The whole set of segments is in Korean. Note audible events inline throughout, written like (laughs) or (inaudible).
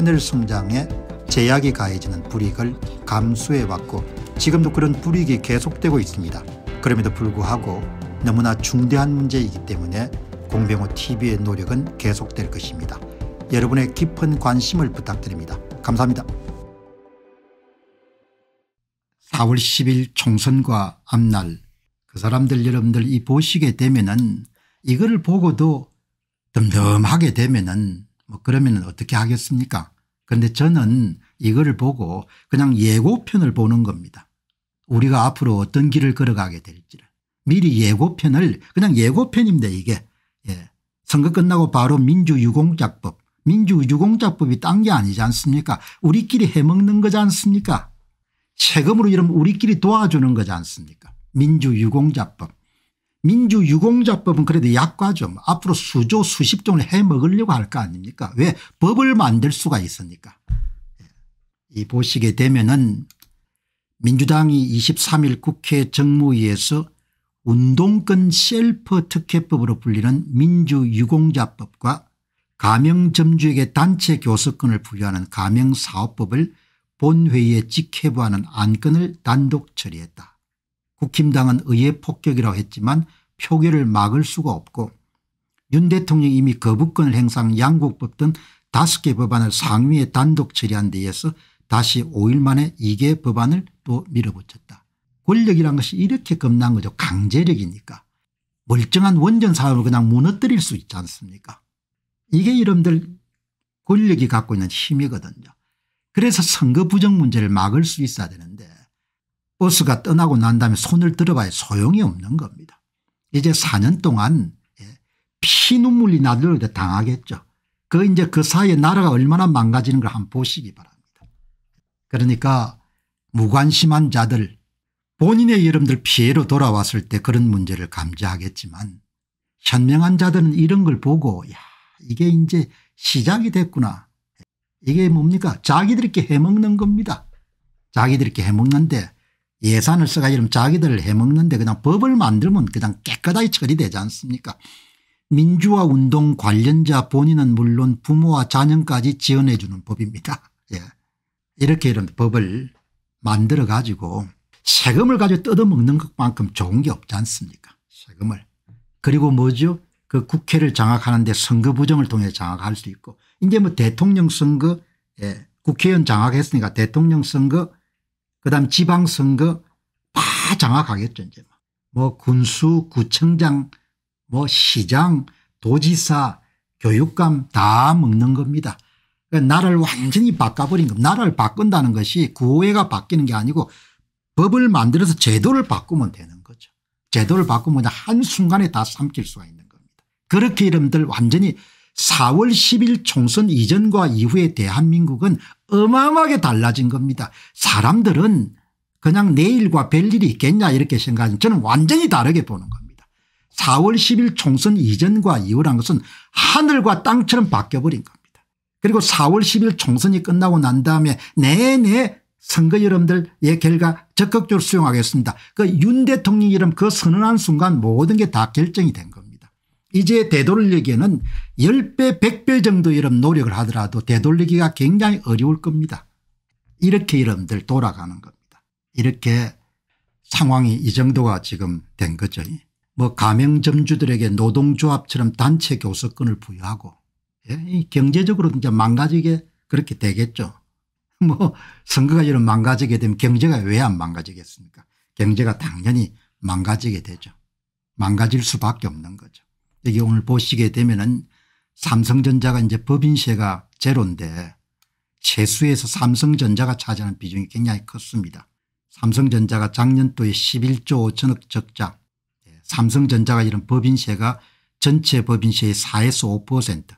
하늘 성장에 제약이 가해지는 불이익을 감수해왔고 지금도 그런 불이익이 계속되고 있습니다. 그럼에도 불구하고 너무나 중대한 문제이기 때문에 공병호 TV의 노력은 계속될 것입니다. 여러분의 깊은 관심을 부탁드립니다. 감사합니다. 4월 10일 총선과 앞날 그 사람들 여러분들 이 보시게 되면은 이거를 보고도 덤덤하게 되면은 뭐 그러면 어떻게 하겠습니까 그런데 저는 이거를 보고 그냥 예고편을 보는 겁니다. 우리가 앞으로 어떤 길을 걸어가게 될지를 미리 예고편을 그냥 예고편입니다 이게 예. 선거 끝나고 바로 민주유공자법 민주유공자법이 딴 게 아니지 않습니까 우리끼리 해먹는 거지 않습니까 세금으로 이러면 우리끼리 도와주는 거지 않습니까 민주유공자법 민주유공자법은 그래도 약과좀 앞으로 수조 수십 종을 해먹으려고 할 거 아닙니까 왜 법을 만들 수가 있으니까 예. 이 보시게 되면은 민주당이 23일 국회 정무위에서 운동권 셀프 특혜법으로 불리는 민주유공자법과 가명점주에게 단체 교섭권을 부여하는 가명사업법을 본회의에 직회부하는 안건을 단독 처리했다. 국힘당은 의회 폭격이라고 했지만 표결을 막을 수가 없고 윤 대통령이 이미 거부권을 행사한 양국법 등 다섯 개 법안을 상위에 단독 처리한 데 의해서 다시 5일 만에 2개 법안을 또 밀어붙였다. 권력이란 것이 이렇게 겁난 거죠. 강제력이니까. 멀쩡한 원전 사업을 그냥 무너뜨릴 수 있지 않습니까 이게 이름들 권력이 갖고 있는 힘이거든요. 그래서 선거 부정 문제를 막을 수 있어야 되는데 버스가 떠나고 난 다음에 손을 들어봐야 소용이 없는 겁니다. 이제 4년 동안 예, 피눈물이 나들 당하겠죠. 그 이제 그 사이에 나라가 얼마나 망가지는 걸 한번 보시기 바랍니다. 그러니까 무관심한 자들 본인의 여러분들 피해로 돌아왔을 때 그런 문제를 감지하겠지만 현명한 자들은 이런 걸 보고 야 이게 이제 시작이 됐구나. 이게 뭡니까 자기들끼리 해먹는 겁니다. 자기들끼리 해먹는데 예산을 써가지고 자기들 해먹는데 그냥 법을 만들면 그냥 깨끗하게 처리되지 않습니까 민주화 운동 관련자 본인은 물론 부모와 자녀까지 지원해 주는 법입니다. 예. 이렇게 이런 법을 만들어 가지고 세금을 가지고 뜯어먹는 것만큼 좋은 게 없지 않습니까 세금을. 그리고 뭐죠 그 국회를 장악하는데 선거 부정을 통해 장악할 수 있고 이제 뭐 대통령 선거 예. 국회의원 장악했으니까 대통령 선거 그다음 지방선거 다 장악하겠죠 이제 뭐 군수 구청장 뭐 시장 도지사 교육감 다 먹는 겁니다. 그러니까 나를 완전히 바꿔버린 겁니다 나라를 바꾼다는 것이 구호회가 바뀌는 게 아니고 법을 만들어서 제도를 바꾸면 되는 거죠. 제도를 바꾸면 한순간에 다 삼킬 수가 있는 겁니다. 그렇게 이름들 완전히 4월 10일 총선 이전과 이후에 대한민국은 어마어마하게 달라진 겁니다. 사람들은 그냥 내일과 별일이 있겠냐 이렇게 생각하는 저는 완전히 다르게 보는 겁니다. 4월 10일 총선 이전과 이후란 것은 하늘과 땅처럼 바뀌어버린 겁니다. 그리고 4월 10일 총선이 끝나고 난 다음에 내내 선거 여러분들의 결과 적극적으로 수용하겠습니다. 그 윤 대통령 이름 그 선언한 순간 모든 게 다 결정이 된 겁니다. 이제 되돌리기에는 10배 100배 정도 이런 노력을 하더라도 되돌리기가 굉장히 어려울 겁니다. 이렇게 여러들 돌아가는 겁니다. 이렇게 상황이 이 정도가 지금 된 거죠. 뭐 가맹점주들에게 노동조합처럼 단체 교섭권을 부여하고 예? 경제적으로 이제 망가지게 그렇게 되겠죠. (laughs) 뭐 선거가 이런 망가지게 되면 경제가 왜 안 망가지겠습니까 경제가 당연히 망가지게 되죠. 망가질 수밖에 없는 거죠. 여기 오늘 보시게 되면은 삼성전자가 이제 법인세가 제로인데 최수에서 삼성전자가 차지하는 비중이 굉장히 컸습니다. 삼성전자가 작년도에 11조 5천억 적자 예, 삼성전자가 이런 법인세가 전체 법인세의 4에서 5%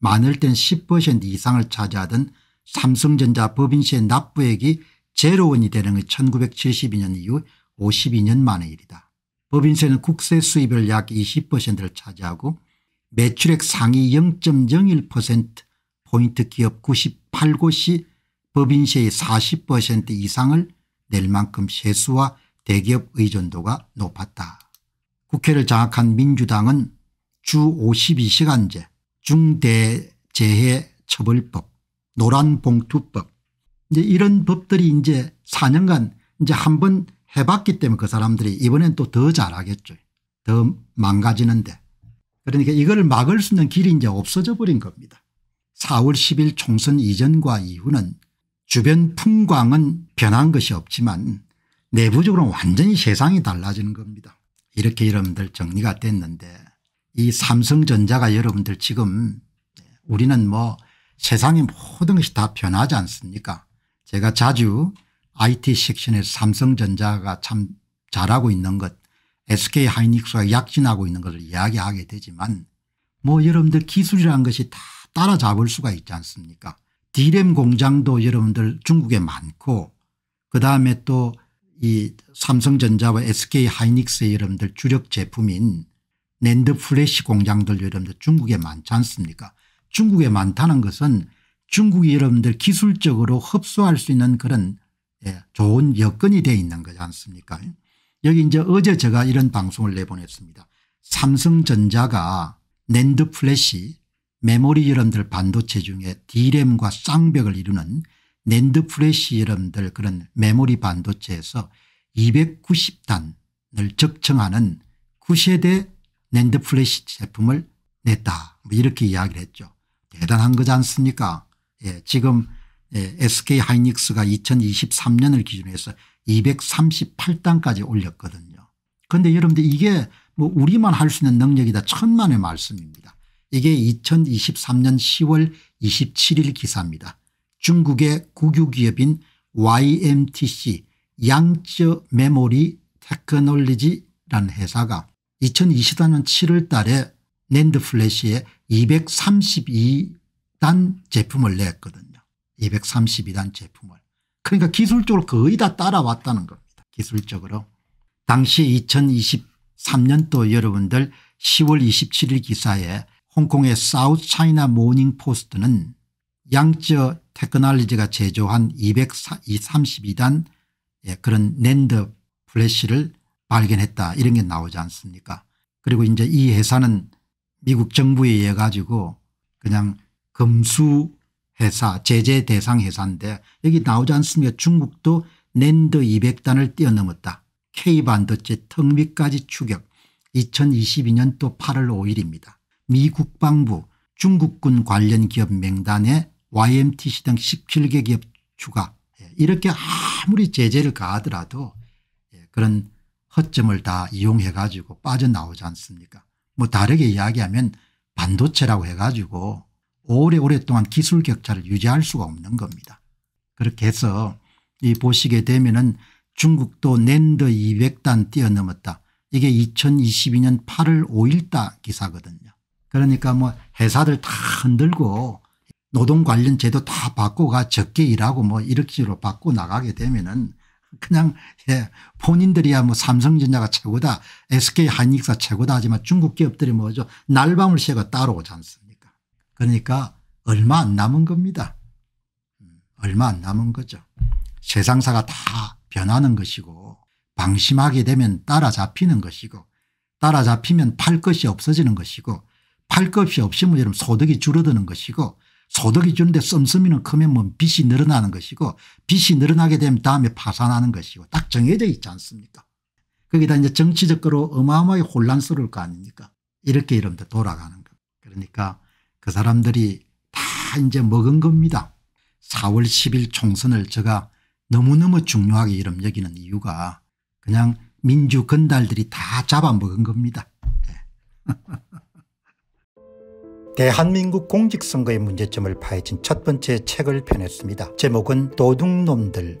많을 땐 10% 이상을 차지하던 삼성전자 법인세 납부액이 제로원이 되는 게 1972년 이후 52년 만의 일이다. 법인세는 국세 수입을 약 20%를 차지하고 매출액 상위 0.01%포인트 기업 98곳이 법인세의 40% 이상을 낼 만큼 세수와 대기업 의존도가 높았다. 국회를 장악한 민주당은 주 52시간제 중대재해처벌법 노란봉투법 이제 이런 법들이 이제 4년간 이제 한번 해봤기 때문에 그 사람들이 이번엔 또 더 잘하겠죠. 더 망가지는데. 그러니까 이거를 막을 수 있는 길이 이제 없어져 버린 겁니다. 4월 10일 총선 이전과 이후는 주변 풍광은 변한 것이 없지만 내부적으로 완전히 세상이 달라지는 겁니다. 이렇게 여러분들 정리가 됐는데 이 삼성전자가 여러분들 지금 우리는 뭐 세상의 모든 것이 다 변하지 않습니까 제가 자주 IT 섹션에서 삼성전자가 참 잘하고 있는 것 SK 하이닉스가 약진하고 있는 것을 이야기하게 되지만 뭐 여러분들 기술이라는 것이 다 따라잡을 수가 있지 않습니까 디램 공장도 여러분들 중국에 많고 그다음에 또 이 삼성전자와 SK 하이닉스의 여러분들 주력 제품인 랜드 플래시 공장들 여러분들 중국에 많지 않습니까 중국에 많다는 것은 중국이 여러분들 기술적으로 흡수할 수 있는 그런 예, 좋은 여건이 돼 있는 거지 않습니까 여기 이제 어제 제가 이런 방송을 내보냈습니다. 삼성전자가 낸드 플래시 메모리 여러분들 반도체 중에 D램과 쌍벽을 이루는 낸드 플래시 여러분들 그런 메모리 반도체에서 290단을 적청하는 9세대 낸드 플래시 제품을 냈다 뭐 이렇게 이야기를 했죠. 대단한 거지 않습니까 예, 지금 SK 예, 하이닉스가 2023년을 기준으로 해서 238단까지 올렸거든요. 그런데 여러분들 이게 뭐 우리만 할 수 있는 능력이다 천만의 말씀입니다. 이게 2023년 10월 27일 기사입니다. 중국의 국유기업인 YMTC 양쯔 메모리 테크놀리지라는 회사가 2024년 7월 달에 낸드 플래시에 232단 제품을 냈거든요. 232단 제품을. 그러니까 기술적으로 거의 다 따라왔다는 겁니다. 기술적으로. 당시 2023년도 여러분들 10월 27일 기사에 홍콩의 사우스 차이나 모닝 포스트는 양쯔 테크놀리지가 제조한 232단 예, 그런 랜드 플래시를 발견했다 이런 게 나오지 않습니까 그리고 이제 이 회사는 미국 정부에 의해 가지고 그냥 금수 회사 제재 대상 회사인데 여기 나오지 않습니까 중국도 낸드 200단을 뛰어넘었다. K반도체 턱밑까지 추격 2022년도 8월 5일입니다. 미 국방부 중국군 관련 기업 명단에 YMTC 등 17개 기업 추가 예, 이렇게 아무리 제재를 가하더라도 예, 그런 허점을 다 이용해 가지고 빠져나오지 않습니까 뭐 다르게 이야기하면 반도체라고 해 가지고 오래 오랫동안 기술 격차를 유지할 수가 없는 겁니다. 그렇게 해서 이 보시게 되면은 중국도 낸드 200단 뛰어넘었다. 이게 2022년 8월 5일자 기사거든요. 그러니까 뭐 회사들 다 흔들고 노동 관련 제도 다 바꾸가 적게 일하고 뭐 이렇게 식으로 바꾸 나가게 되면은 그냥 예 본인들이야 뭐 삼성전자가 최고다 s k 하이닉 최고다 하지만 중국 기업들이 뭐죠 날밤을 새가 따라오지 않습니까 그러니까 얼마 안 남은 겁니다. 얼마 안 남은 거죠. 세상사가 다 변하는 것이고 방심하게 되면 따라잡히는 것이고 따라잡히면 팔 것이 없어지는 것이고 팔 것이 없으면 여러 소득이 줄어드는 것이고 소득이 줄는데 씀씀이는 크면 뭐 빚이 늘어나는 것이고 빚이 늘어나게 되면 다음에 파산하는 것이고 딱 정해져 있지 않습니까 거기다 이제 정치적 거로 어마어마하게 혼란스러울 거 아닙니까 이렇게 이러면 돌아가는 거 그러니까 그 사람들이 다 이제 먹은 겁니다. 4월 10일 총선을 제가 너무너무 중요하게 이름 여기는 이유가 그냥 민주 건달들이 다 잡아먹은 겁니다. 예. (laughs) 대한민국 공직선거의 문제점을 파헤친 첫 번째 책을 펴냈습니다. 제목은 도둑놈들